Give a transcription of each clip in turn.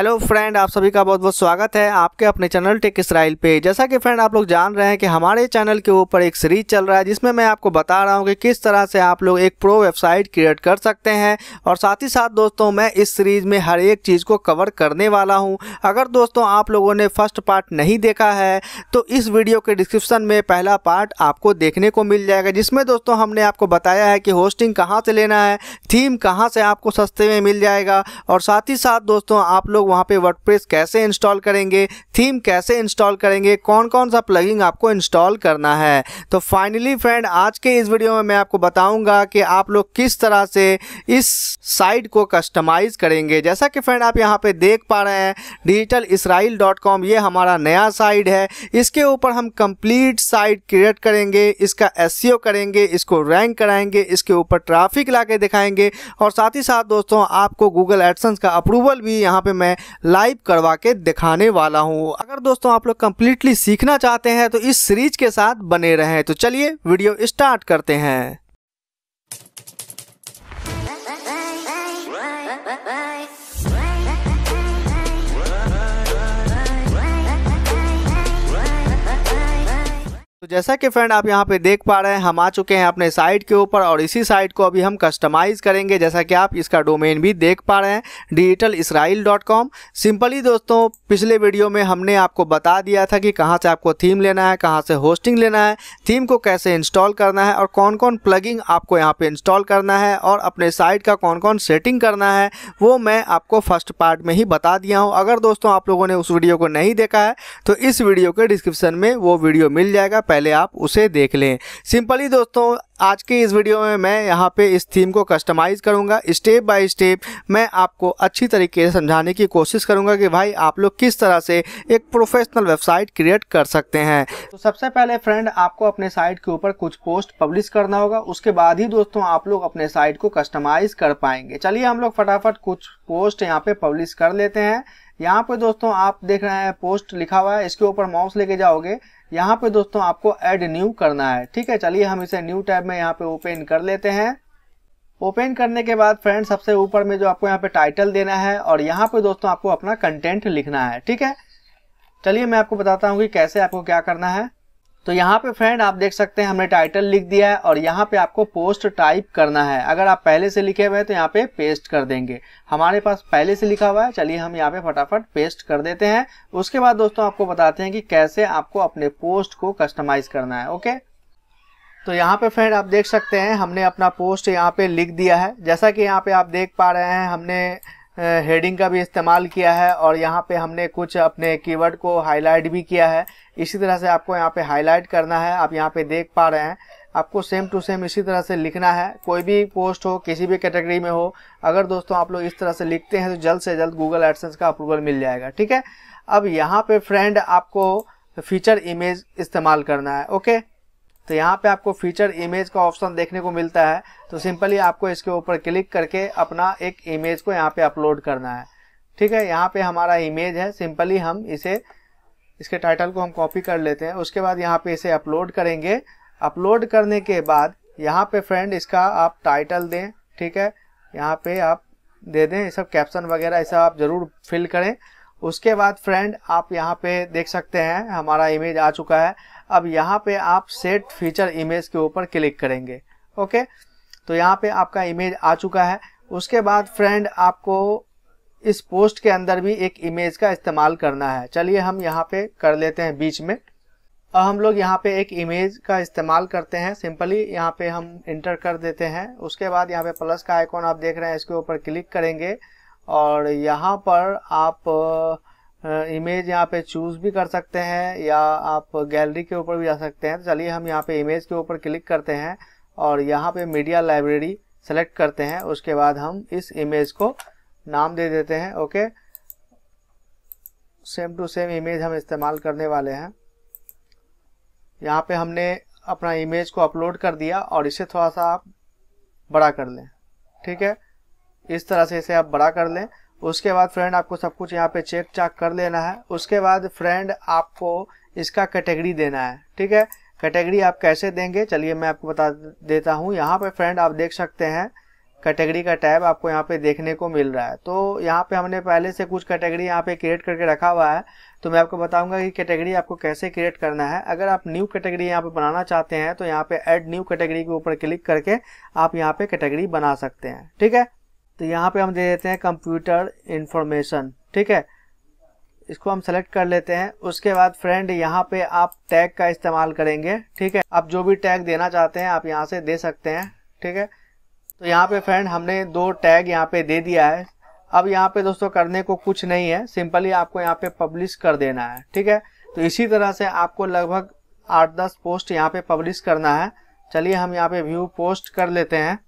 Hello friend आप सभी का बहुत बहुत स्वागत है आपके अपने चैनल टेक इसराइल पे जैसा कि फ्रेंड आप लोग जान रहे हैं कि हमारे चैनल के ऊपर एक सीरीज चल रहा है जिसमें मैं आपको बता रहा हूं कि किस तरह से आप लोग एक प्रो वेबसाइट क्रिएट कर सकते हैं और साथ ही साथ दोस्तों मैं इस सीरीज में हर एक चीज़ को कवर करने वाला हूँ अगर दोस्तों आप लोगों ने फर्स्ट पार्ट नहीं देखा है तो इस वीडियो के डिस्क्रिप्सन में पहला पार्ट आपको देखने को मिल जाएगा जिसमें दोस्तों हमने आपको बताया है कि होस्टिंग कहाँ से लेना है थीम कहाँ से आपको सस्ते में मिल जाएगा और साथ ही साथ दोस्तों आप लोग वहाँ पे वर्डप्रेस कैसे इंस्टॉल करेंगे थीम कैसे इंस्टॉल करेंगे कौन कौन सा प्लगिंग आपको इंस्टॉल करना है तो फाइनली फ्रेंड आज के इस वीडियो में मैं आपको बताऊंगा कि आप लोग किस तरह से इस साइट को कस्टमाइज़ करेंगे जैसा कि फ्रेंड आप यहाँ पे देख पा रहे हैं डिजिटल इसराइल डॉट कॉम ये हमारा नया साइट है इसके ऊपर हम कंप्लीट साइट क्रिएट करेंगे इसका एस e करेंगे इसको रैंक कराएंगे इसके ऊपर ट्राफिक ला दिखाएंगे और साथ ही साथ दोस्तों आपको गूगल एडसन्स का अप्रूवल भी यहाँ पे मैं लाइव करवा के दिखाने वाला हूँ अगर दोस्तों आप लोग कम्प्लीटली सीखना चाहते हैं तो इस सीरीज के साथ बने रहें तो चलिए वीडियो स्टार्ट करते हैं तो जैसा कि फ्रेंड आप यहाँ पे देख पा रहे हैं हम आ चुके हैं अपने साइट के ऊपर और इसी साइट को अभी हम कस्टमाइज़ करेंगे जैसा कि आप इसका डोमेन भी देख पा रहे हैं digital Israel dot com simply दोस्तों पिछले वीडियो में हमने आपको बता दिया था कि कहाँ से आपको थीम लेना है कहाँ से होस्टिंग लेना है थीम को कैसे इंस्टॉल करना है और कौन कौन प्लगिंग आपको यहाँ पर इंस्टॉल करना है और अपने साइट का कौन कौन सेटिंग करना है वो मैं आपको फर्स्ट पार्ट में ही बता दिया हूँ अगर दोस्तों आप लोगों ने उस वीडियो को नहीं देखा है तो इस वीडियो के डिस्क्रिप्सन में वो वीडियो मिल जाएगा पहले आप उसे देख लें सिंपली दोस्तों आज के इस वीडियो में मैं यहाँ पे इस थीम को कस्टमाइज़ करूँगा स्टेप बाय स्टेप मैं आपको अच्छी तरीके से समझाने की कोशिश करूँगा कि भाई आप लोग किस तरह से एक प्रोफेशनल वेबसाइट क्रिएट कर सकते हैं तो सबसे पहले फ्रेंड आपको अपने साइट के ऊपर कुछ पोस्ट पब्लिश करना होगा उसके बाद ही दोस्तों आप लोग अपने साइट को कस्टमाइज़ कर पाएंगे चलिए हम लोग फटाफट कुछ पोस्ट यहाँ पे पब्लिश कर लेते हैं यहाँ पे दोस्तों आप देख रहे हैं पोस्ट लिखा हुआ है इसके ऊपर माउस लेके जाओगे यहाँ पे दोस्तों आपको एड न्यू करना है ठीक है चलिए हम इसे न्यू टैब में यहाँ पे ओपन कर लेते हैं ओपन करने के बाद फ्रेंड सबसे ऊपर में जो आपको यहाँ पे टाइटल देना है और यहाँ पे दोस्तों आपको अपना कंटेंट लिखना है ठीक है चलिए मैं आपको बताता हूँ कि कैसे आपको क्या करना है तो यहाँ पे फ्रेंड आप देख सकते हैं हमने टाइटल लिख दिया है और यहाँ पे आपको पोस्ट टाइप करना है अगर आप पहले से लिखे हुए हैं तो यहाँ पे पेस्ट कर देंगे हमारे पास पहले से लिखा हुआ है चलिए हम यहाँ पे फटाफट पेस्ट कर देते हैं उसके बाद दोस्तों आपको बताते हैं कि कैसे आपको अपने पोस्ट को कस्टमाइज करना है ओके तो यहाँ पे फ्रेंड आप देख सकते हैं हमने अपना पोस्ट यहाँ पे लिख दिया है जैसा कि यहाँ पे आप देख पा रहे हैं हमने हेडिंग का भी इस्तेमाल किया है और यहाँ पे हमने कुछ अपने कीवर्ड को हाईलाइट भी किया है इसी तरह से आपको यहाँ पे हाईलाइट करना है आप यहाँ पे देख पा रहे हैं आपको सेम टू सेम इसी तरह से लिखना है कोई भी पोस्ट हो किसी भी कैटेगरी में हो अगर दोस्तों आप लोग इस तरह से लिखते हैं तो जल्द से जल्द गूगल एडसेंस का अप्रूवल मिल जाएगा ठीक है अब यहाँ पर फ्रेंड आपको फीचर इमेज इस्तेमाल करना है ओके तो यहाँ पे आपको फीचर इमेज का ऑप्शन देखने को मिलता है तो सिंपली आपको इसके ऊपर क्लिक करके अपना एक इमेज को यहाँ पे अपलोड करना है ठीक है यहाँ पे हमारा इमेज है सिंपली हम इसे इसके टाइटल को हम कॉपी कर लेते हैं उसके बाद यहाँ पे इसे अपलोड करेंगे अपलोड करने के बाद यहाँ पे फ्रेंड इसका आप टाइटल दें ठीक है यहाँ पे आप दे दें ये सब कैप्शन वगैरह ऐसा आप ज़रूर फिल करें उसके बाद फ्रेंड आप यहाँ पे देख सकते हैं हमारा इमेज आ चुका है अब यहाँ पे आप सेट फीचर इमेज के ऊपर क्लिक करेंगे ओके तो यहाँ पे आपका इमेज आ चुका है उसके बाद फ्रेंड आपको इस पोस्ट के अंदर भी एक इमेज का इस्तेमाल करना है चलिए हम यहाँ पे कर लेते हैं बीच में और हम लोग यहाँ पे एक इमेज का इस्तेमाल करते हैं सिंपली यहाँ पे हम इंटर कर देते हैं उसके बाद यहाँ पे प्लस का आइकॉन आप देख रहे हैं इसके ऊपर क्लिक करेंगे और यहाँ पर आप इमेज यहाँ पे चूज भी कर सकते हैं या आप गैलरी के ऊपर भी जा सकते हैं तो चलिए हम यहाँ पे इमेज के ऊपर क्लिक करते हैं और यहाँ पे मीडिया लाइब्रेरी सेलेक्ट करते हैं उसके बाद हम इस इमेज को नाम दे देते हैं okay same to same image हम इस्तेमाल करने वाले हैं यहाँ पे हमने अपना इमेज को अपलोड कर दिया और इसे थोड़ा सा आप बड़ा कर लें ठीक है इस तरह से इसे आप बड़ा कर लें उसके बाद फ्रेंड आपको सब कुछ यहाँ पे चेक चाक कर लेना है उसके बाद फ्रेंड आपको इसका कैटेगरी देना है ठीक है कैटेगरी आप कैसे देंगे चलिए मैं आपको बता देता हूँ यहाँ पे फ्रेंड आप देख सकते हैं कैटेगरी का टैब आपको यहाँ पे देखने को मिल रहा है तो यहाँ पे हमने पहले से कुछ कैटेगरी यहाँ पे क्रिएट करके रखा हुआ है तो मैं आपको बताऊंगा कि कैटेगरी आपको कैसे क्रिएट करना है अगर आप न्यू कैटेगरी यहाँ पे बनाना चाहते हैं तो यहाँ पे ऐड न्यू कैटेगरी के ऊपर क्लिक करके आप यहाँ पे कैटेगरी बना सकते हैं ठीक है तो यहाँ पे हम दे देते हैं कंप्यूटर इंफॉर्मेशन ठीक है इसको हम सेलेक्ट कर लेते हैं उसके बाद फ्रेंड यहाँ पे आप टैग का इस्तेमाल करेंगे ठीक है आप जो भी टैग देना चाहते हैं आप यहाँ से दे सकते हैं ठीक है तो यहाँ पे फ्रेंड हमने दो टैग यहाँ पे दे दिया है अब यहाँ पे दोस्तों करने को कुछ नहीं है सिंपली आपको यहाँ पे पब्लिश कर देना है ठीक है तो इसी तरह से आपको लगभग आठ दस पोस्ट यहाँ पे पब्लिश करना है चलिए हम यहाँ पे व्यू पोस्ट कर लेते हैं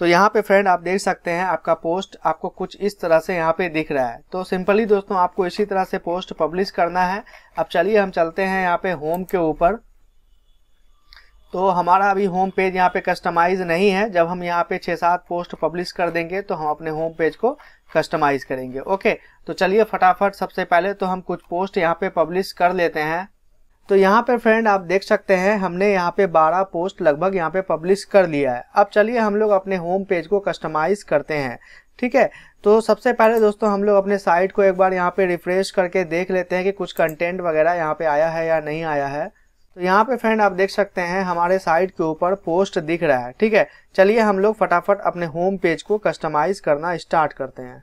तो यहाँ पे फ्रेंड आप देख सकते हैं आपका पोस्ट आपको कुछ इस तरह से यहाँ पे दिख रहा है तो सिंपली दोस्तों आपको इसी तरह से पोस्ट पब्लिश करना है अब चलिए हम चलते हैं यहाँ पे होम के ऊपर तो हमारा अभी होम पेज यहाँ पे कस्टमाइज नहीं है जब हम यहाँ पे छः सात पोस्ट पब्लिश कर देंगे तो हम अपने होम पेज को कस्टमाइज करेंगे ओके तो चलिए फटाफट सबसे पहले तो हम कुछ पोस्ट यहाँ पे पब्लिश कर लेते हैं तो यहाँ पे फ्रेंड आप देख सकते हैं हमने यहाँ पे 12 पोस्ट लगभग यहाँ पे पब्लिश कर लिया है अब चलिए हम लोग अपने होम पेज को कस्टमाइज करते हैं ठीक है तो सबसे पहले दोस्तों हम लोग अपने साइट को एक बार यहाँ पे रिफ्रेश करके देख लेते हैं कि कुछ कंटेंट वगैरह यहाँ पे आया है या नहीं आया है तो यहाँ पे फ्रेंड आप देख सकते हैं हमारे साइट के ऊपर पोस्ट दिख रहा है ठीक है चलिए हम लोग फटाफट अपने होम पेज को कस्टमाइज करना स्टार्ट करते हैं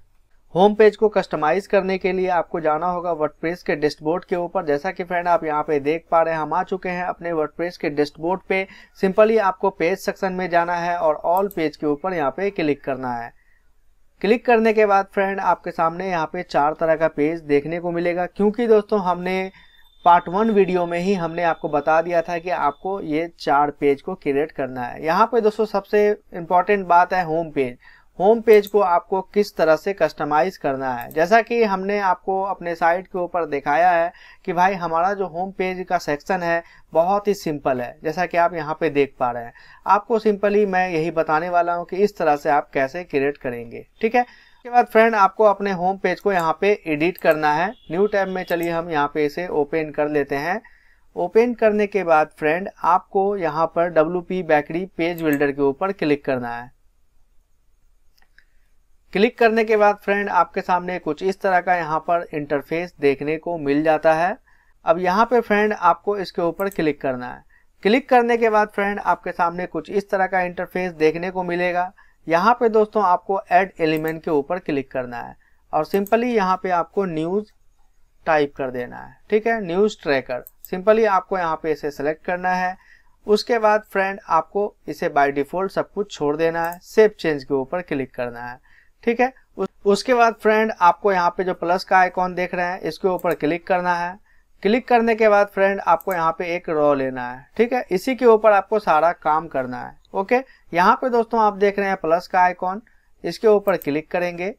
होम पेज को कस्टमाइज करने के लिए आपको जाना होगा वर्डप्रेस के डिस्टबोर्ड के ऊपर जैसा कि फ्रेंड आप यहाँ पे देख पा रहे हैं हम आ चुके हैं अपने वर्डप्रेस के डिस्टबोर्ड पे सिंपली आपको पेज सेक्शन में जाना है और ऑल पेज के ऊपर यहाँ पे क्लिक करना है क्लिक करने के बाद फ्रेंड आपके सामने यहाँ पे चार तरह का पेज देखने को मिलेगा क्योंकि दोस्तों हमने पार्ट वन वीडियो में ही हमने आपको बता दिया था कि आपको ये चार पेज को क्रिएट करना है यहाँ पे दोस्तों सबसे इम्पोर्टेंट बात है होम पेज होम पेज को आपको किस तरह से कस्टमाइज करना है जैसा कि हमने आपको अपने साइट के ऊपर दिखाया है कि भाई हमारा जो होम पेज का सेक्शन है बहुत ही सिंपल है जैसा कि आप यहाँ पे देख पा रहे हैं आपको सिंपली मैं यही बताने वाला हूँ कि इस तरह से आप कैसे क्रिएट करेंगे ठीक है उसके बाद फ्रेंड आपको अपने होम पेज को यहाँ पे एडिट करना है न्यू टैब में चलिए हम यहाँ पे इसे ओपन कर लेते हैं ओपन करने के बाद फ्रेंड आपको यहाँ पर W P bakery page builder के ऊपर क्लिक करना है क्लिक करने के बाद फ्रेंड आपके सामने कुछ इस तरह का यहाँ पर इंटरफेस देखने को मिल जाता है अब यहाँ पे फ्रेंड आपको इसके ऊपर क्लिक करना है क्लिक करने के बाद फ्रेंड आपके सामने कुछ इस तरह का इंटरफेस देखने को मिलेगा यहाँ पे दोस्तों आपको एड एलिमेंट के ऊपर क्लिक करना है और सिंपली यहाँ पे आपको न्यूज़ टाइप कर देना है ठीक है न्यूज़ ट्रैकर सिंपली आपको यहाँ पे इसे सेलेक्ट करना है उसके बाद फ्रेंड आपको इसे बाय डिफ़ॉल्ट सब कुछ छोड़ देना है सेफ चेंज के ऊपर क्लिक करना है ठीक है उसके बाद फ्रेंड आपको यहाँ पे जो प्लस का आइकॉन देख रहे हैं इसके ऊपर क्लिक करना है क्लिक करने के बाद फ्रेंड आपको यहाँ पे एक रॉ लेना है ठीक है इसी के ऊपर आपको सारा काम करना है ओके यहाँ पे दोस्तों आप देख रहे हैं प्लस का आइकॉन इसके ऊपर क्लिक करेंगे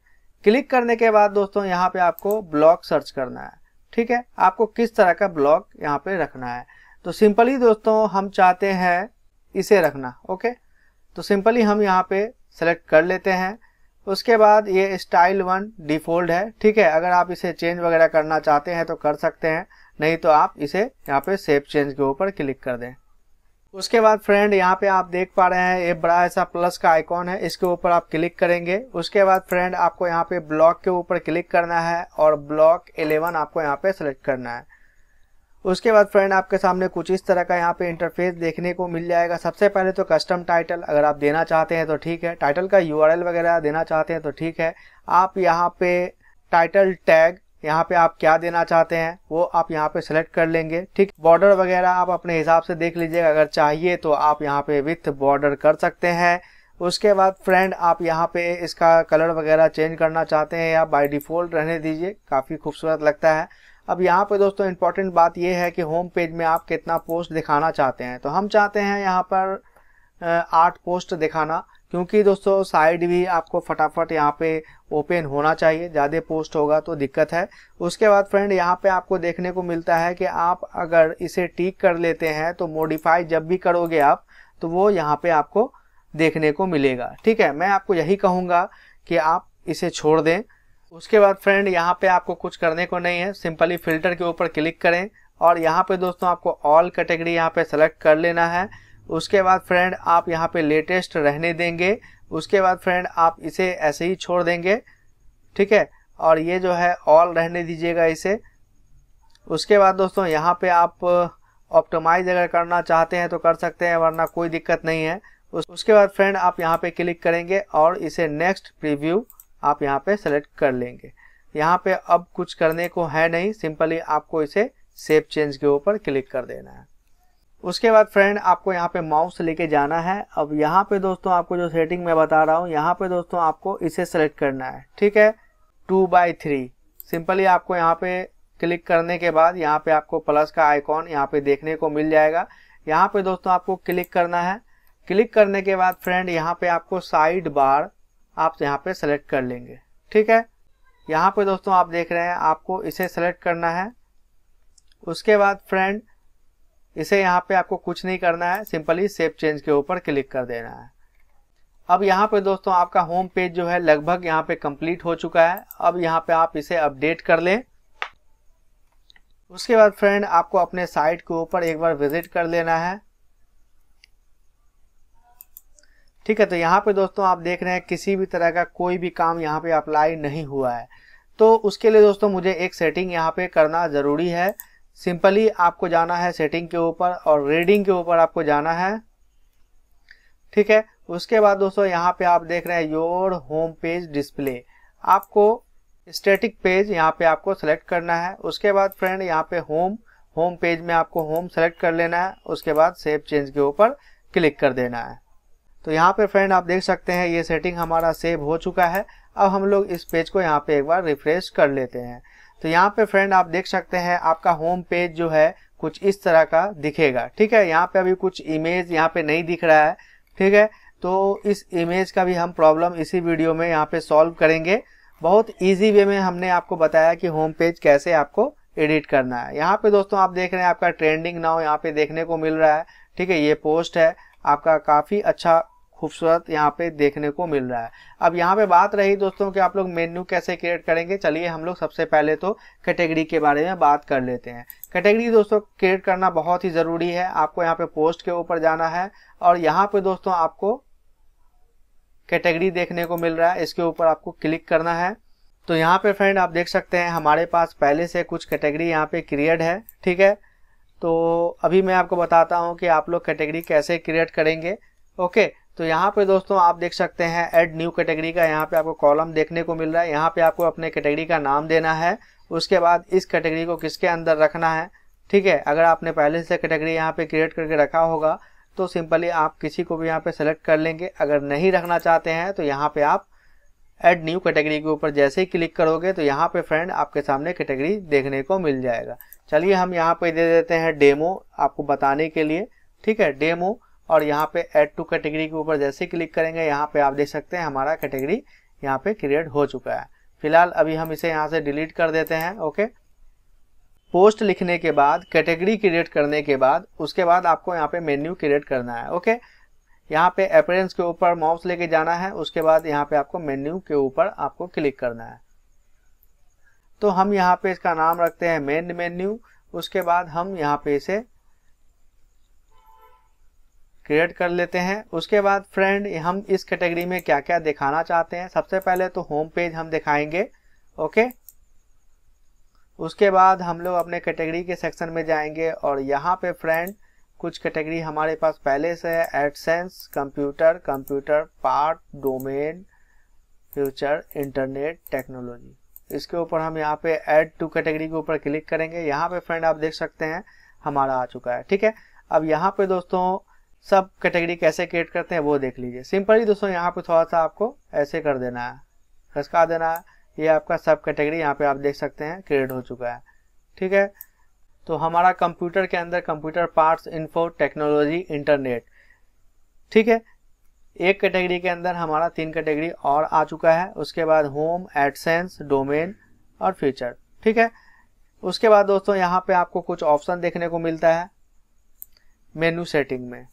क्लिक करने के बाद दोस्तों यहाँ पे आपको ब्लॉक सर्च करना है ठीक है आपको किस तरह का ब्लॉक यहाँ पे रखना है तो सिंपली दोस्तों हम चाहते हैं इसे रखना ओके तो सिंपली हम यहाँ पे सेलेक्ट कर लेते हैं उसके बाद ये स्टाइल वन डिफॉल्ट है ठीक है अगर आप इसे चेंज वगैरह करना चाहते हैं तो कर सकते हैं नहीं तो आप इसे यहाँ पे सेव चेंज के ऊपर क्लिक कर दें उसके बाद फ्रेंड यहाँ पे आप देख पा रहे हैं ये बड़ा ऐसा प्लस का आइकॉन है इसके ऊपर आप क्लिक करेंगे उसके बाद फ्रेंड आपको यहाँ पे ब्लॉक के ऊपर क्लिक करना है और ब्लॉक 11 आपको यहाँ पे सेलेक्ट करना है उसके बाद फ्रेंड आपके सामने कुछ इस तरह का यहाँ पे इंटरफेस देखने को मिल जाएगा सबसे पहले तो कस्टम टाइटल अगर आप देना चाहते हैं तो ठीक है टाइटल का यू वगैरह देना चाहते हैं तो ठीक है आप यहाँ पे टाइटल टैग यहाँ पे आप क्या देना चाहते हैं वो आप यहाँ पे सेलेक्ट कर लेंगे ठीक बॉर्डर वगैरह आप अपने हिसाब से देख लीजिएगा अगर चाहिए तो आप यहाँ पे विथ बॉर्डर कर सकते हैं उसके बाद फ्रेंड आप यहाँ पे इसका कलर वगैरह चेंज करना चाहते हैं या बाय डिफ़ॉल्ट रहने दीजिए काफ़ी खूबसूरत लगता है अब यहाँ पे दोस्तों इम्पॉर्टेंट बात यह है कि होम पेज में आप कितना पोस्ट दिखाना चाहते हैं तो हम चाहते हैं यहाँ पर आठ पोस्ट दिखाना क्योंकि दोस्तों साइड भी आपको फटाफट यहाँ पे ओपन होना चाहिए ज़्यादा पोस्ट होगा तो दिक्कत है उसके बाद फ्रेंड यहाँ पे आपको देखने को मिलता है कि आप अगर इसे टिक कर लेते हैं तो मॉडिफाई जब भी करोगे आप तो वो यहाँ पे आपको देखने को मिलेगा ठीक है मैं आपको यही कहूँगा कि आप इसे छोड़ दें उसके बाद फ्रेंड यहाँ पे आपको कुछ करने को नहीं है सिंपली फिल्टर के ऊपर क्लिक करें और यहाँ पे दोस्तों आपको ऑल कैटेगरी यहाँ पे सेलेक्ट कर लेना है उसके बाद फ्रेंड आप यहाँ पे लेटेस्ट रहने देंगे उसके बाद फ्रेंड आप इसे ऐसे ही छोड़ देंगे ठीक है और ये जो है ऑल रहने दीजिएगा इसे उसके बाद दोस्तों यहाँ पे आप ऑप्टोमाइज uh, अगर करना चाहते हैं तो कर सकते हैं वरना कोई दिक्कत नहीं है उस, उसके बाद फ्रेंड आप यहाँ पे क्लिक करेंगे और इसे नेक्स्ट प्रीव्यू आप यहाँ पे सेलेक्ट कर लेंगे यहाँ पे अब कुछ करने को है नहीं सिंपली आपको इसे सेप चेंज के ऊपर क्लिक कर देना है उसके बाद फ्रेंड आपको यहाँ पे माउस लेके जाना है अब यहाँ पे दोस्तों आपको जो सेटिंग मैं बता रहा हूँ यहाँ पे दोस्तों आपको इसे सेलेक्ट करना है ठीक है टू बाई थ्री सिंपली आपको यहाँ पे क्लिक करने के बाद यहाँ पे आपको प्लस का आइकॉन यहाँ पे देखने को मिल जाएगा यहाँ पे दोस्तों आपको क्लिक करना है क्लिक करने के बाद फ्रेंड यहाँ पे आपको साइड बार आप यहाँ पे सेलेक्ट कर लेंगे ठीक है यहाँ पे दोस्तों आप देख रहे हैं आपको इसे सेलेक्ट करना है उसके बाद फ्रेंड इसे यहाँ पे आपको कुछ नहीं करना है सिंपली सेप चेंज के ऊपर क्लिक कर देना है अब यहाँ पे दोस्तों आपका होम पेज जो है लगभग यहाँ पे कंप्लीट हो चुका है अब यहाँ पे आप इसे अपडेट कर लें उसके बाद फ्रेंड आपको अपने साइट के ऊपर एक बार विजिट कर लेना है ठीक है तो यहाँ पे दोस्तों आप देख रहे हैं किसी भी तरह का कोई भी काम यहाँ पे अप्लाई नहीं हुआ है तो उसके लिए दोस्तों मुझे एक सेटिंग यहाँ पे करना ज़रूरी है सिंपली आपको जाना है सेटिंग के ऊपर और रीडिंग के ऊपर आपको जाना है ठीक है उसके बाद दोस्तों यहाँ पे आप देख रहे हैं योर होम पेज डिस्प्ले आपको स्टैटिक पेज यहाँ पे आपको सेलेक्ट करना है उसके बाद फ्रेंड यहाँ पे होम होम पेज में आपको होम सेलेक्ट कर लेना है उसके बाद सेव चेंज के ऊपर क्लिक कर देना है तो यहाँ पर फ्रेंड आप देख सकते हैं ये सेटिंग हमारा सेव हो चुका है अब हम लोग इस पेज को यहाँ पे एक बार रिफ्रेश कर लेते हैं तो यहाँ पे फ्रेंड आप देख सकते हैं आपका होम पेज जो है कुछ इस तरह का दिखेगा ठीक है यहाँ पे अभी कुछ इमेज यहाँ पे नहीं दिख रहा है ठीक है तो इस इमेज का भी हम प्रॉब्लम इसी वीडियो में यहाँ पे सॉल्व करेंगे बहुत इजी वे में हमने आपको बताया कि होम पेज कैसे आपको एडिट करना है यहाँ पे दोस्तों आप देख रहे हैं आपका ट्रेंडिंग नाव यहाँ पे देखने को मिल रहा है ठीक है ये पोस्ट है आपका काफ़ी अच्छा खूबसूरत यहाँ पे देखने को मिल रहा है अब यहाँ पे बात रही दोस्तों कि आप लोग मेन्यू कैसे क्रिएट करेंगे चलिए हम लोग सबसे पहले तो कैटेगरी के बारे में बात कर लेते हैं कैटेगरी दोस्तों क्रिएट करना बहुत ही ज़रूरी है आपको यहाँ पे पोस्ट के ऊपर जाना है और यहाँ पे दोस्तों आपको कैटेगरी देखने को मिल रहा है इसके ऊपर आपको क्लिक करना है तो यहाँ पे फ्रेंड आप देख सकते हैं हमारे पास पहले से कुछ कैटेगरी यहाँ पे क्रिएट है ठीक है तो अभी मैं आपको बताता हूँ कि आप लोग कैटेगरी कैसे क्रिएट करेंगे ओके तो यहाँ पे दोस्तों आप देख सकते हैं एड न्यू कैटेगरी का यहाँ पे आपको कॉलम देखने को मिल रहा है यहाँ पे आपको अपने कैटेगरी का नाम देना है उसके बाद इस कैटेगरी को किसके अंदर रखना है ठीक है अगर आपने पहले से कैटेगरी यहाँ पे क्रिएट करके रखा होगा तो सिंपली आप किसी को भी यहाँ पे सेलेक्ट कर लेंगे अगर नहीं रखना चाहते हैं तो यहाँ पे आप एड न्यू कैटेगरी के ऊपर जैसे ही क्लिक करोगे तो यहाँ पे फ्रेंड आपके सामने कैटेगरी देखने को मिल जाएगा चलिए हम यहाँ पे दे देते हैं डेमो आपको बताने के लिए ठीक है डेमो और यहाँ पे एड टू कैटेगरी के ऊपर जैसे क्लिक करेंगे यहाँ पे आप देख सकते हैं हमारा कैटेगरी यहाँ पे क्रिएट हो चुका है फिलहाल अभी हम इसे यहाँ से डिलीट कर देते हैं ओके पोस्ट लिखने के बाद कैटेगरी क्रिएट करने के बाद उसके बाद आपको यहाँ पे मेन्यू क्रिएट करना है ओके यहाँ पे अपेरेंस के ऊपर माउस लेके जाना है उसके बाद यहाँ पे आपको मेन्यू के ऊपर आपको क्लिक करना है तो हम यहाँ पे इसका नाम रखते हैं मेन मेन्यू उसके बाद हम यहाँ पे इसे क्रिएट कर लेते हैं उसके बाद फ्रेंड हम इस कैटेगरी में क्या क्या दिखाना चाहते हैं सबसे पहले तो होम पेज हम दिखाएंगे ओके उसके बाद हम लोग अपने कैटेगरी के सेक्शन में जाएंगे और यहाँ पे फ्रेंड कुछ कैटेगरी हमारे पास पहले से है AdSense computer computer part domain future internet technology इसके ऊपर हम यहाँ पे ऐड टू कैटेगरी के ऊपर क्लिक करेंगे यहाँ पे फ्रेंड आप देख सकते हैं हमारा आ चुका है ठीक है अब यहाँ पे दोस्तों सब कैटेगरी कैसे क्रिएट करते हैं वो देख लीजिए सिंपली दोस्तों यहाँ पे थोड़ा सा आपको ऐसे कर देना है खसका देना है ये आपका सब कैटेगरी यहाँ पे आप देख सकते हैं क्रिएट हो चुका है ठीक है तो हमारा कंप्यूटर के अंदर computer parts info technology internet ठीक है एक कैटेगरी के अंदर हमारा तीन कैटेगरी और आ चुका है उसके बाद होम एडसेंस डोमेन और फ्यूचर ठीक है उसके बाद दोस्तों यहाँ पे आपको कुछ ऑप्शन देखने को मिलता है मेनू सेटिंग में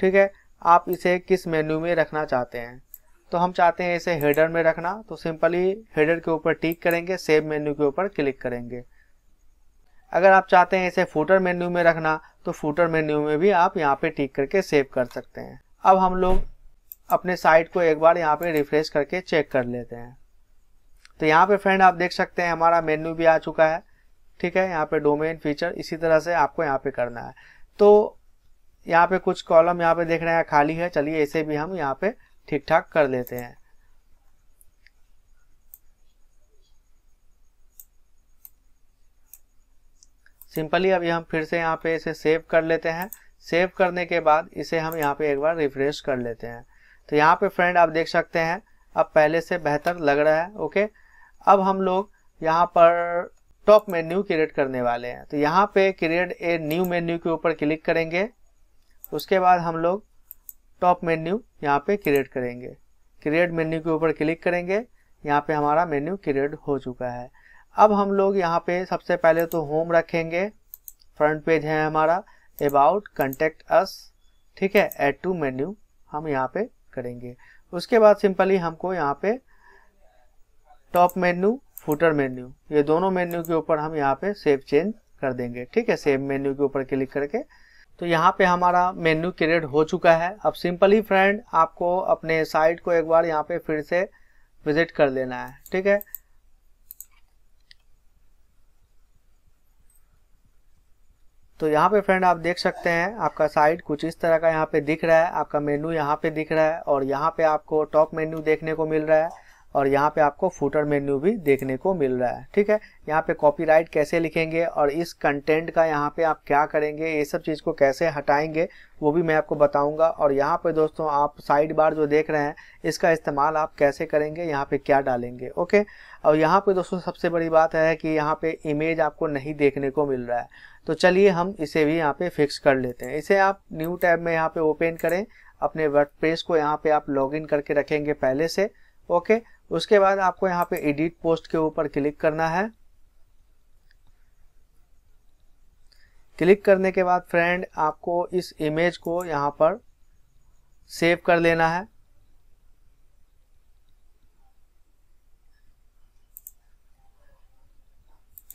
ठीक है आप इसे किस मेन्यू में रखना चाहते हैं तो हम चाहते हैं इसे हेडर में रखना तो सिंपली हेडर के ऊपर टिक करेंगे सेव मेन्यू के ऊपर क्लिक करेंगे अगर आप चाहते हैं इसे फूटर मेन्यू में रखना तो फूटर मेन्यू में भी आप यहाँ पे टिक करके सेव कर सकते हैं अब हम लोग अपने साइट को एक बार यहाँ पे रिफ्रेश करके चेक कर लेते हैं तो यहाँ पे फ्रेंड आप देख सकते हैं हमारा मेन्यू भी आ चुका है ठीक है यहाँ पे डोमेन फीचर इसी तरह से आपको यहाँ पे करना है तो यहाँ पे कुछ कॉलम यहाँ पे देख रहे हैं खाली है चलिए इसे भी हम यहाँ पे ठीक ठाक कर लेते हैं सिंपली अभी हम फिर से यहाँ पे इसे सेव कर लेते हैं सेव करने के बाद इसे हम यहाँ पे एक बार रिफ्रेश कर लेते हैं तो यहाँ पे फ्रेंड आप देख सकते हैं अब पहले से बेहतर लग रहा है ओके अब हम लोग यहाँ पर टॉप मेन्यू क्रिएट करने वाले हैं तो यहाँ पे क्रिएट ए न्यू मेन्यू के ऊपर क्लिक करेंगे उसके बाद हम लोग टॉप मेन्यू यहाँ पे क्रिएट करेंगे क्रिएट मेन्यू के ऊपर क्लिक करेंगे यहाँ पे हमारा मेन्यू क्रिएट हो चुका है अब हम लोग यहाँ पे सबसे पहले तो होम रखेंगे फ्रंट पेज है हमारा अबाउट कंटेक्ट अस ठीक है एड टू मेन्यू हम यहाँ पे करेंगे उसके बाद सिंपली हमको यहाँ पे टॉप मेन्यू फूटर मेन्यू ये दोनों मेन्यू के ऊपर हम यहाँ पे सेव चेंज कर देंगे ठीक है सेव मेन्यू के ऊपर क्लिक करके तो यहाँ पे हमारा मेन्यू क्रिएट हो चुका है अब सिंपली फ्रेंड आपको अपने साइट को एक बार यहाँ पे फिर से विजिट कर लेना है ठीक है तो यहाँ पे फ्रेंड आप देख सकते हैं आपका साइट कुछ इस तरह का यहाँ पे दिख रहा है आपका मेन्यू यहाँ पे दिख रहा है और यहाँ पे आपको टॉप मेन्यू देखने को मिल रहा है और यहाँ पे आपको फूटर मेन्यू भी देखने को मिल रहा है ठीक है यहाँ पे कॉपीराइट कैसे लिखेंगे और इस कंटेंट का यहाँ पे आप क्या करेंगे ये सब चीज़ को कैसे हटाएंगे वो भी मैं आपको बताऊंगा और यहाँ पे दोस्तों आप साइड बार जो देख रहे हैं इसका इस्तेमाल आप कैसे करेंगे यहाँ पे क्या डालेंगे ओके और यहाँ पे दोस्तों सबसे बड़ी बात है कि यहाँ पे इमेज आपको नहीं देखने को मिल रहा है तो चलिए हम इसे भी यहाँ पे फिक्स कर लेते हैं इसे आप न्यू टैब में यहाँ पे ओपन करें अपने वर्ड को यहाँ पे आप लॉग करके रखेंगे पहले से ओके okay? उसके बाद आपको यहाँ पे एडिट पोस्ट के ऊपर क्लिक करना है क्लिक करने के बाद फ्रेंड आपको इस इमेज को यहाँ पर सेव कर लेना है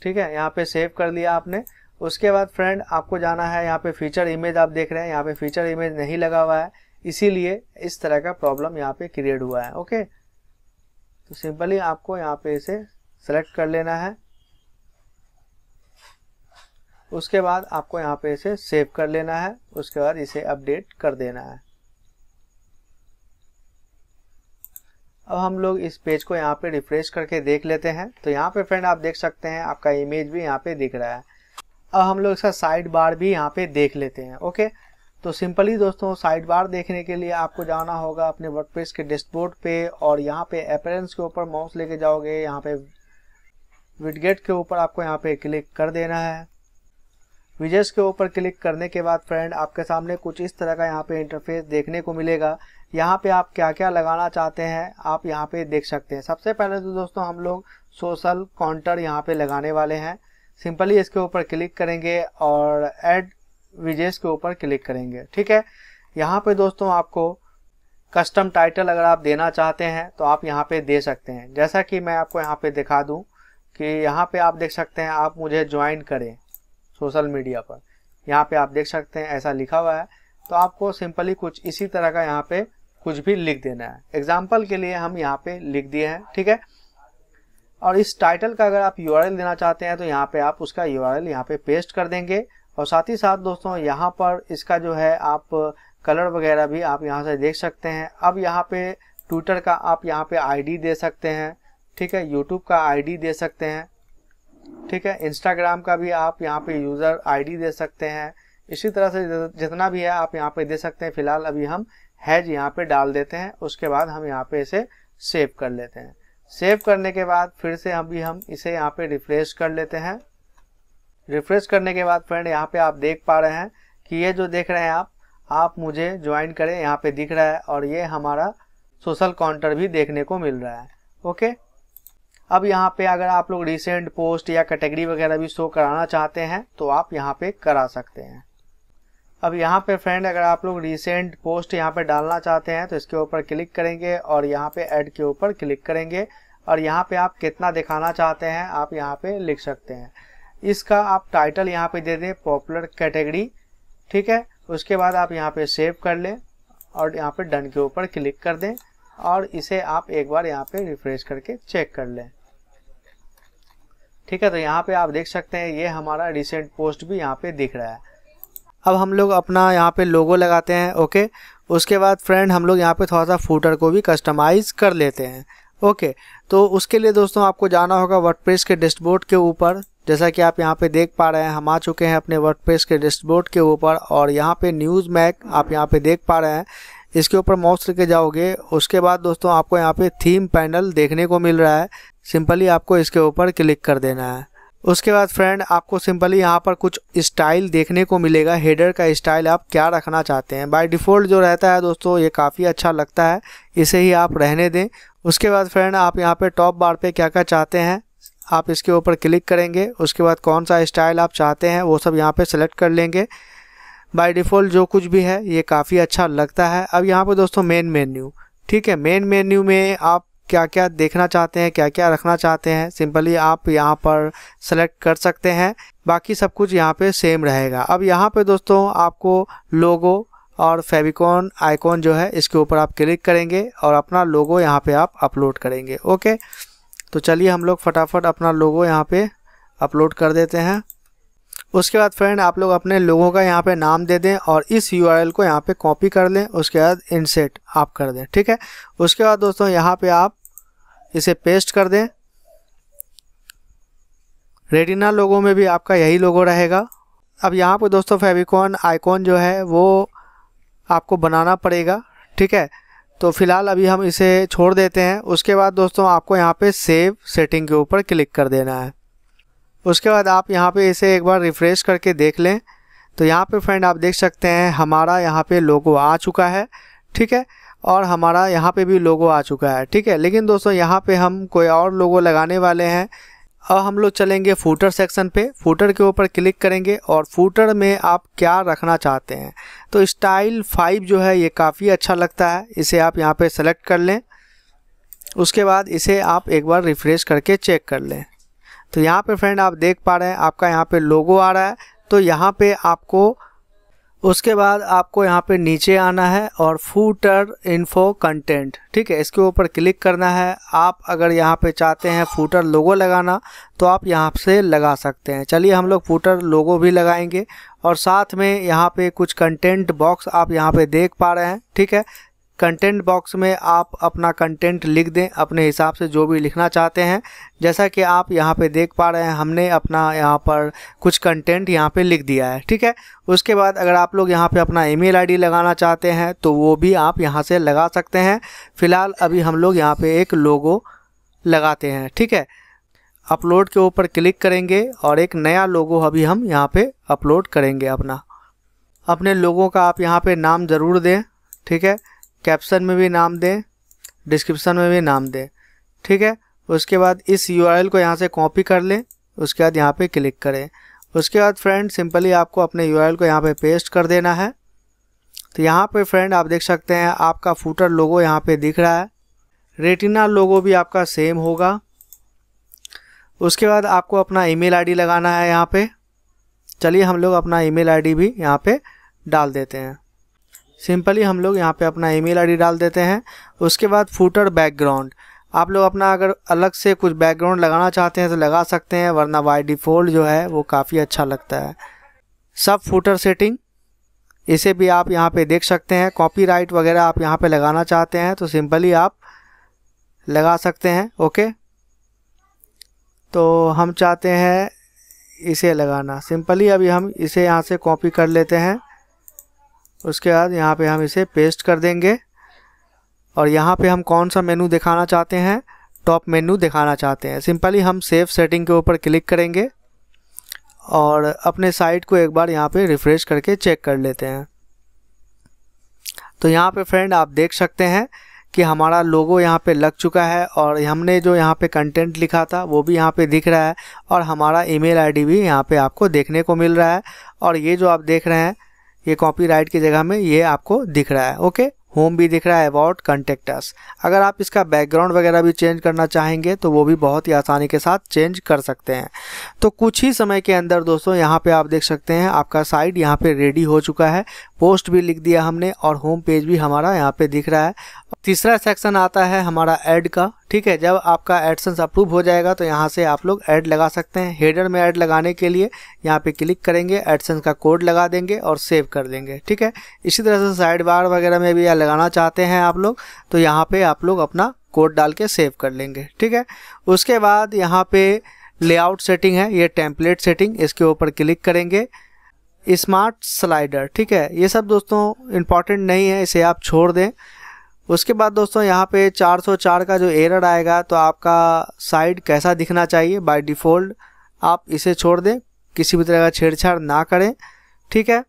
ठीक है यहाँ पे सेव कर लिया आपने उसके बाद फ्रेंड आपको जाना है यहाँ पे फीचर इमेज आप देख रहे हैं यहाँ पे फीचर इमेज नहीं लगा हुआ है इसीलिए इस तरह का प्रॉब्लम यहाँ पे क्रिएट हुआ है ओके तो सिंपली आपको यहाँ पे इसे सेलेक्ट कर लेना है उसके बाद आपको यहाँ पे इसे सेव कर लेना है उसके बाद इसे अपडेट कर देना है अब हम लोग इस पेज को यहाँ पे रिफ्रेश करके देख लेते हैं तो यहाँ पे फ्रेंड आप देख सकते हैं आपका इमेज भी यहाँ पे दिख रहा है अब हम लोग इसका साइड बार भी यहाँ पे देख लेते हैं ओके तो सिंपली दोस्तों साइड बार देखने के लिए आपको जाना होगा अपने वर्डप्रेस के डैशबोर्ड पे और यहाँ पे अपेरेंस के ऊपर माउस लेके जाओगे यहाँ पे विडगेट के ऊपर आपको यहाँ पे क्लिक कर देना है विजेस के ऊपर क्लिक करने के बाद फ्रेंड आपके सामने कुछ इस तरह का यहाँ पे इंटरफेस देखने को मिलेगा यहाँ पे आप क्या क्या लगाना चाहते हैं आप यहाँ पे देख सकते हैं सबसे पहले तो दोस्तों हम लोग सोशल काउंटर यहाँ पे लगाने वाले हैं सिंपली इसके ऊपर क्लिक करेंगे और एड विजेस के ऊपर क्लिक करेंगे ठीक है यहाँ पे दोस्तों आपको कस्टम टाइटल अगर आप देना चाहते हैं तो आप यहाँ पे दे सकते हैं जैसा कि मैं आपको यहाँ पे दिखा दूँ कि यहाँ पे आप देख सकते हैं आप मुझे ज्वाइन करें सोशल मीडिया पर यहाँ पे आप देख सकते हैं ऐसा लिखा हुआ है तो आपको सिंपली कुछ इसी तरह का यहाँ पे कुछ भी लिख देना है एग्जाम्पल के लिए हम यहाँ पे लिख दिए हैं ठीक है और इस टाइटल का अगर आप यू देना चाहते हैं तो यहाँ पे आप उसका यू आर यहाँ पे पेस्ट कर देंगे और साथ ही साथ दोस्तों यहाँ पर इसका जो है आप कलर वगैरह भी आप यहाँ से देख सकते हैं अब यहाँ पे ट्विटर का आप यहाँ पे आईडी दे सकते हैं ठीक है यूट्यूब का आईडी दे सकते हैं ठीक है इंस्टाग्राम का भी आप यहाँ पे यूज़र आईडी दे सकते हैं इसी तरह से जितना भी है आप यहाँ पे दे सकते हैं फिलहाल अभी हम हैज यहाँ पे डाल देते हैं उसके बाद हम यहाँ पे इसे सेव कर लेते हैं सेव करने के बाद फिर से अभी हम इसे यहाँ पे रिफ्रेश कर लेते हैं रिफ्रेश करने के बाद फ्रेंड यहाँ पे आप देख पा रहे हैं कि ये जो देख रहे हैं आप आप मुझे ज्वाइन करें यहाँ पे दिख रहा है और ये हमारा सोशल काउंटर भी देखने को मिल रहा है ओके अब यहाँ पे अगर आप लोग रिसेंट पोस्ट या कैटेगरी वगैरह भी शो कराना चाहते हैं तो आप यहाँ पे करा सकते हैं अब यहाँ पे फ्रेंड अगर आप लोग रिसेंट पोस्ट यहाँ पे डालना चाहते हैं तो इसके ऊपर क्लिक करेंगे और यहाँ पे ऐड के ऊपर क्लिक करेंगे और यहाँ पे आप कितना दिखाना चाहते हैं आप यहाँ पे लिख सकते हैं इसका आप टाइटल यहाँ पे दे दें पॉपुलर कैटेगरी ठीक है उसके बाद आप यहाँ पे सेव कर लें और यहाँ पे डन के ऊपर क्लिक कर दें और इसे आप एक बार यहाँ पे रिफ्रेश करके चेक कर लें ठीक है तो यहाँ पे आप देख सकते हैं ये हमारा रिसेंट पोस्ट भी यहाँ पे दिख रहा है अब हम लोग अपना यहाँ पे लोगो लगाते हैं ओके उसके बाद फ्रेंड हम लोग यहाँ पे थोड़ा सा फूटर को भी कस्टमाइज़ कर लेते हैं ओके तो उसके लिए दोस्तों आपको जाना होगा वर्डप्रेस के डिस्टबोर्ड के ऊपर जैसा कि आप यहाँ पे देख पा रहे हैं हम आ चुके हैं अपने वर्डप्रेस के डिस्टबोर्ड के ऊपर और यहाँ पे न्यूज़ मैक आप यहाँ पे देख पा रहे हैं इसके ऊपर माउस लेके जाओगे उसके बाद दोस्तों आपको यहाँ पे थीम पैनल देखने को मिल रहा है सिंपली आपको इसके ऊपर क्लिक कर देना है उसके बाद फ्रेंड आपको सिंपली यहाँ पर कुछ स्टाइल देखने को मिलेगा हेडर का स्टाइल आप क्या रखना चाहते हैं बाय डिफ़ॉल्ट जो रहता है दोस्तों ये काफ़ी अच्छा लगता है इसे ही आप रहने दें उसके बाद फ्रेंड आप यहाँ पे टॉप बार पे क्या क्या चाहते हैं आप इसके ऊपर क्लिक करेंगे उसके बाद कौन सा स्टाइल आप चाहते हैं वो सब यहाँ पर सेलेक्ट कर लेंगे बाय डिफ़ॉल्ट जो कुछ भी है ये काफ़ी अच्छा लगता है अब यहाँ पर दोस्तों मेन मेन्यू ठीक है मेन मेन्यू में आप क्या क्या देखना चाहते हैं क्या क्या रखना चाहते हैं सिंपली आप यहाँ पर सेलेक्ट कर सकते हैं बाकी सब कुछ यहाँ पे सेम रहेगा अब यहाँ पे दोस्तों आपको लोगो और फेविकॉन आइकॉन जो है इसके ऊपर आप क्लिक करेंगे और अपना लोगो यहाँ पे आप अपलोड करेंगे ओके तो चलिए हम लोग फटाफट अपना लोगो यहाँ पे अपलोड कर देते हैं उसके बाद फ्रेंड आप लोग अपने लोगों का यहाँ पे नाम दे दें और इस यू को यहाँ पे कॉपी कर लें उसके बाद इनसेट आप कर दें ठीक है उसके बाद दोस्तों यहाँ पे आप इसे पेस्ट कर दें रेटिना लोगों में भी आपका यही लोगो रहेगा अब यहाँ पर दोस्तों फेविकॉन आइकॉन जो है वो आपको बनाना पड़ेगा ठीक है तो फिलहाल अभी हम इसे छोड़ देते हैं उसके बाद दोस्तों आपको यहाँ पे सेव सेटिंग के ऊपर क्लिक कर देना है उसके बाद आप यहाँ पे इसे एक बार रिफ़्रेश करके देख लें तो यहाँ पे फ्रेंड आप देख सकते हैं हमारा यहाँ पे लोगो आ चुका है ठीक है और हमारा यहाँ पे भी लोगो आ चुका है ठीक है लेकिन दोस्तों यहाँ पे हम कोई और लोगो लगाने वाले हैं अब हम लोग चलेंगे फूटर सेक्शन पे फूटर के ऊपर क्लिक करेंगे और फूटर में आप क्या रखना चाहते हैं तो स्टाइल फाइव जो है ये काफ़ी अच्छा लगता है इसे आप यहाँ पर सेलेक्ट कर लें उसके बाद इसे आप एक बार रिफ़्रेश करके चेक कर लें तो यहाँ पर फ्रेंड आप देख पा रहे हैं आपका यहाँ पर लोगो आ रहा है तो यहाँ पे आपको उसके बाद आपको यहाँ पे नीचे आना है और फूटर इन्फो कंटेंट ठीक है इसके ऊपर क्लिक करना है आप अगर यहाँ पे चाहते हैं फूटर लोगो लगाना तो आप यहाँ से लगा सकते हैं चलिए हम लोग फूटर लोगो भी लगाएंगे और साथ में यहाँ पे कुछ कंटेंट बॉक्स आप यहाँ पे देख पा रहे हैं ठीक है कंटेंट बॉक्स में आप अपना कंटेंट लिख दें अपने हिसाब से जो भी लिखना चाहते हैं जैसा कि आप यहाँ पे देख पा रहे हैं हमने अपना यहाँ पर कुछ कंटेंट यहाँ पे लिख दिया है ठीक है उसके बाद अगर आप लोग यहाँ पे अपना ईमेल आईडी लगाना चाहते हैं तो वो भी आप यहाँ से लगा सकते हैं फ़िलहाल अभी हम लोग यहाँ पर एक लोगो लगाते हैं ठीक है अपलोड के ऊपर क्लिक करेंगे और एक नया लोगो अभी हम यहाँ पर अपलोड करेंगे अपना अपने लोगों का आप यहाँ पर नाम ज़रूर दें ठीक है कैप्शन में भी नाम दें डिस्क्रिप्शन में भी नाम दें ठीक है उसके बाद इस यू को यहाँ से कॉपी कर लें उसके बाद यहाँ पे क्लिक करें उसके बाद फ्रेंड सिंपली आपको अपने यू को यहाँ पे पेस्ट कर देना है तो यहाँ पे फ्रेंड आप देख सकते हैं आपका फूटर लोगो यहाँ पे दिख रहा है रेटिना लोगो भी आपका सेम होगा उसके बाद आपको अपना ईमेल आईडी लगाना है यहाँ पे चलिए हम लोग अपना ईमेल आईडी भी यहाँ पे डाल देते हैं सिंपली हम लोग यहाँ पे अपना ईमेल आईडी डाल देते हैं उसके बाद फूटर बैकग्राउंड आप लोग अपना अगर अलग से कुछ बैकग्राउंड लगाना चाहते हैं तो लगा सकते हैं वरना बाई डिफ़ॉल्ट जो है वो काफ़ी अच्छा लगता है सब फूटर सेटिंग इसे भी आप यहाँ पे देख सकते हैं कॉपी वगैरह आप यहाँ पर लगाना चाहते हैं तो सिंपली आप लगा सकते हैं ओके तो हम चाहते हैं इसे लगाना सिंपली अभी हम इसे यहाँ से कॉपी कर लेते हैं उसके बाद यहाँ पे हम इसे पेस्ट कर देंगे और यहाँ पे हम कौन सा मेनू दिखाना चाहते हैं टॉप मेनू दिखाना चाहते हैं सिंपली हम सेव सेटिंग के ऊपर क्लिक करेंगे और अपने साइट को एक बार यहाँ पे रिफ़्रेश करके चेक कर लेते हैं तो यहाँ पे फ्रेंड आप देख सकते हैं कि हमारा लोगो यहाँ पे लग चुका है और हमने जो यहाँ पे कंटेंट लिखा था वो भी यहाँ पे दिख रहा है और हमारा ईमेल आईडी भी यहाँ पे आपको देखने को मिल रहा है और ये जो आप देख रहे हैं ये कॉपीराइट की जगह में ये आपको दिख रहा है ओके होम भी दिख रहा है अबाउट कंटेक्टर्स अगर आप इसका बैकग्राउंड वगैरह भी चेंज करना चाहेंगे तो वो भी बहुत ही आसानी के साथ चेंज कर सकते हैं तो कुछ ही समय के अंदर दोस्तों यहाँ पे आप देख सकते हैं आपका साइट यहाँ पे रेडी हो चुका है पोस्ट भी लिख दिया हमने और होम पेज भी हमारा यहाँ पे दिख रहा है तीसरा सेक्शन आता है हमारा ऐड का ठीक है जब आपका एडसन्स अप्रूव हो जाएगा तो यहाँ से आप लोग ऐड लगा सकते हैं हेडर में ऐड लगाने के लिए यहाँ पे क्लिक करेंगे एडसन्स का कोड लगा देंगे और सेव कर देंगे ठीक है इसी तरह से साइड बार वगैरह में भी लगाना चाहते हैं आप लोग तो यहाँ पे आप लोग अपना कोड डाल के सेव कर लेंगे ठीक है उसके बाद यहाँ पे लेआउट सेटिंग है ये टेम्पलेट सेटिंग इसके ऊपर क्लिक करेंगे स्मार्ट स्लाइडर ठीक है ये सब दोस्तों इम्पॉर्टेंट नहीं है इसे आप छोड़ दें उसके बाद दोस्तों यहाँ पे 404 का जो एरर आएगा तो आपका साइड कैसा दिखना चाहिए बाय डिफ़ॉल्ट आप इसे छोड़ दें किसी भी तरह का छेड़छाड़ ना करें ठीक है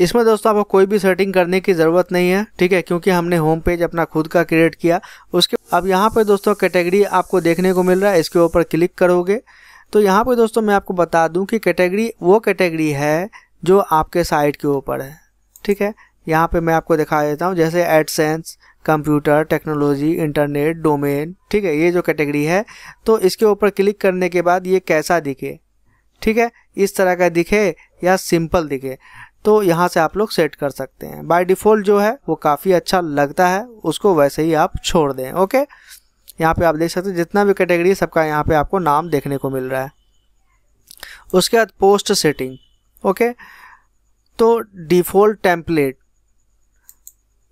इसमें दोस्तों आपको कोई भी सेटिंग करने की ज़रूरत नहीं है ठीक है क्योंकि हमने होम पेज अपना खुद का क्रिएट किया उसके अब यहाँ पर दोस्तों कैटेगरी आपको देखने को मिल रहा है इसके ऊपर क्लिक करोगे तो यहाँ पे दोस्तों मैं आपको बता दूँ कि कैटेगरी वो कैटेगरी है जो आपके साइट के ऊपर है ठीक है यहाँ पे मैं आपको दिखा देता हूँ जैसे AdSense computer technology internet domain ठीक है ये जो कैटेगरी है तो इसके ऊपर क्लिक करने के बाद ये कैसा दिखे ठीक है इस तरह का दिखे या सिंपल दिखे तो यहाँ से आप लोग सेट कर सकते हैं बाय डिफ़ॉल्ट जो है वो काफ़ी अच्छा लगता है उसको वैसे ही आप छोड़ दें ओके यहाँ पे आप देख सकते हैं जितना भी कैटेगरी सबका यहाँ पे आपको नाम देखने को मिल रहा है उसके बाद पोस्ट सेटिंग ओके तो डिफ़ॉल्ट टेम्पलेट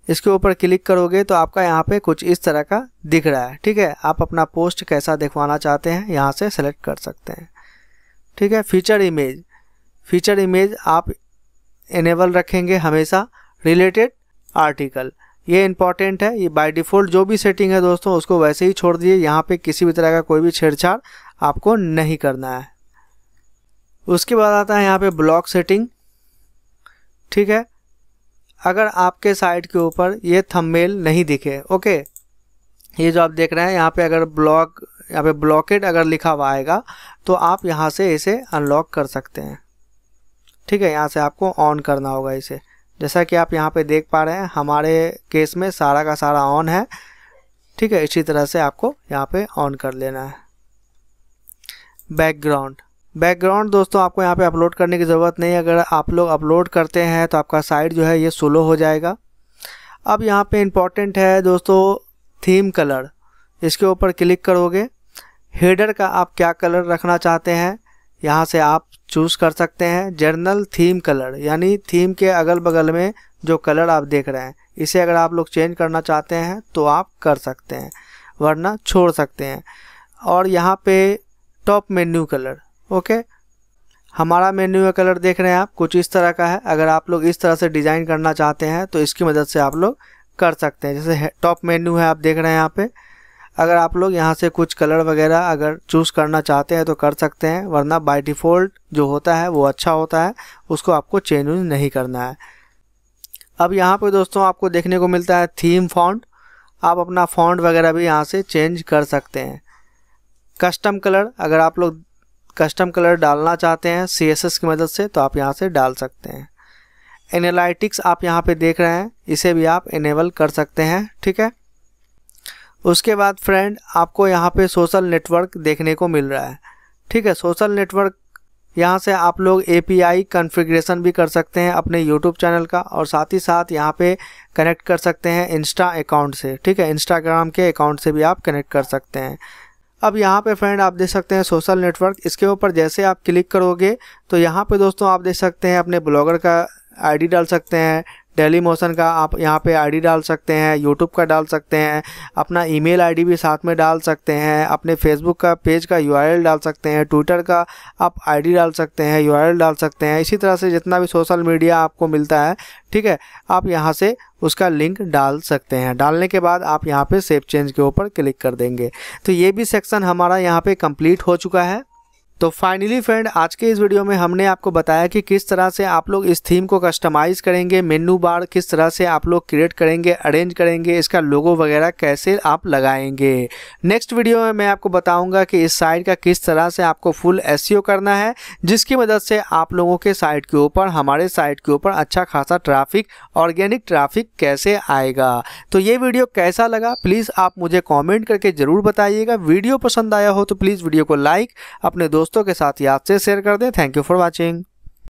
इसके ऊपर क्लिक करोगे तो आपका यहाँ पे कुछ इस तरह का दिख रहा है ठीक है आप अपना पोस्ट कैसा दिखवाना चाहते हैं यहाँ से सेलेक्ट कर सकते हैं ठीक है फीचर इमेज फीचर इमेज आप इनेबल रखेंगे हमेशा रिलेटेड आर्टिकल ये इंपॉर्टेंट है ये बाय डिफ़ॉल्ट जो भी सेटिंग है दोस्तों उसको वैसे ही छोड़ दीजिए यहाँ पे किसी भी तरह का कोई भी छेड़छाड़ आपको नहीं करना है उसके बाद आता है यहाँ पे ब्लॉक सेटिंग ठीक है अगर आपके साइट के ऊपर ये थंबनेल नहीं दिखे ओके ये जो आप देख रहे हैं यहाँ पे अगर ब्लॉक यहाँ पे ब्लॉकेड अगर लिखा हुआ आएगा तो आप यहाँ से इसे अनलॉक कर सकते हैं ठीक है यहाँ से आपको ऑन करना होगा इसे जैसा कि आप यहाँ पे देख पा रहे हैं हमारे केस में सारा का सारा ऑन है ठीक है इसी तरह से आपको यहाँ पे ऑन कर लेना है बैकग्राउंड बैकग्राउंड दोस्तों आपको यहाँ पे अपलोड करने की ज़रूरत नहीं है अगर आप लोग अपलोड करते हैं तो आपका साइट जो है ये स्लो हो जाएगा अब यहाँ पे इम्पॉर्टेंट है दोस्तों थीम कलर इसके ऊपर क्लिक करोगे हेडर का आप क्या कलर रखना चाहते हैं यहाँ से आप चूज़ कर सकते हैं जर्नल थीम कलर यानी थीम के अगल बगल में जो कलर आप देख रहे हैं इसे अगर आप लोग चेंज करना चाहते हैं तो आप कर सकते हैं वरना छोड़ सकते हैं और यहाँ पे टॉप मेन्यू कलर ओके हमारा मेन्यू का कलर देख रहे हैं आप कुछ इस तरह का है अगर आप लोग इस तरह से डिज़ाइन करना चाहते हैं तो इसकी मदद से आप लोग कर सकते हैं जैसे टॉप मेन्यू है आप देख रहे हैं यहाँ पर अगर आप लोग यहाँ से कुछ कलर वगैरह अगर चूज़ करना चाहते हैं तो कर सकते हैं वरना बाय डिफ़ॉल्ट जो होता है वो अच्छा होता है उसको आपको चेंज नहीं करना है अब यहाँ पे दोस्तों आपको देखने को मिलता है थीम फॉन्ट आप अपना फॉन्ट वगैरह भी यहाँ से चेंज कर सकते हैं कस्टम कलर अगर आप लोग कस्टम कलर डालना चाहते हैं सी की मदद से तो आप यहाँ से डाल सकते हैं एनालिटिक्स आप यहाँ पे देख रहे हैं इसे भी आप इनेबल कर सकते हैं ठीक है उसके बाद फ्रेंड आपको यहाँ पे सोशल नेटवर्क देखने को मिल रहा है ठीक है सोशल नेटवर्क यहाँ से आप लोग ए पी आई कन्फिग्रेशन भी कर सकते हैं अपने यूट्यूब चैनल का और साथ ही साथ यहाँ पे कनेक्ट कर सकते हैं इंस्टा अकाउंट से ठीक है इंस्टाग्राम के अकाउंट से भी आप कनेक्ट कर सकते हैं अब यहाँ पे फ्रेंड आप देख सकते हैं सोशल नेटवर्क इसके ऊपर जैसे आप क्लिक करोगे तो यहाँ पे दोस्तों आप देख सकते हैं अपने ब्लॉगर का आईडी डाल सकते हैं डेली मोशन का आप यहाँ पे आईडी डाल सकते हैं यूट्यूब का डाल सकते हैं अपना ईमेल आईडी भी साथ में डाल सकते हैं अपने फेसबुक का पेज का यूआरएल डाल सकते हैं ट्विटर का आप आईडी डाल सकते हैं यूआरएल डाल सकते हैं इसी तरह से जितना भी सोशल मीडिया आपको मिलता है ठीक है आप यहाँ से उसका लिंक डाल सकते हैं डालने के बाद आप यहाँ पर सेफ चेंज के ऊपर क्लिक कर देंगे तो ये भी सेक्शन हमारा यहाँ पर कंप्लीट हो चुका है तो फाइनली फ्रेंड आज के इस वीडियो में हमने आपको बताया कि किस तरह से आप लोग इस थीम को कस्टमाइज़ करेंगे मेनू बार किस तरह से आप लोग क्रिएट करेंगे अरेंज करेंगे इसका लोगो वगैरह कैसे आप लगाएंगे नेक्स्ट वीडियो में मैं आपको बताऊंगा कि इस साइट का किस तरह से आपको फुल एस e करना है जिसकी मदद से आप लोगों के साइट के ऊपर हमारे साइट के ऊपर अच्छा खासा ट्राफिक ऑर्गेनिक ट्राफिक कैसे आएगा तो ये वीडियो कैसा लगा प्लीज़ आप मुझे कॉमेंट करके ज़रूर बताइएगा वीडियो पसंद आया हो तो प्लीज़ वीडियो को लाइक अपने दोस्तों दोस्तों के साथ याद से शेयर कर दें थैंक यू फॉर वॉचिंग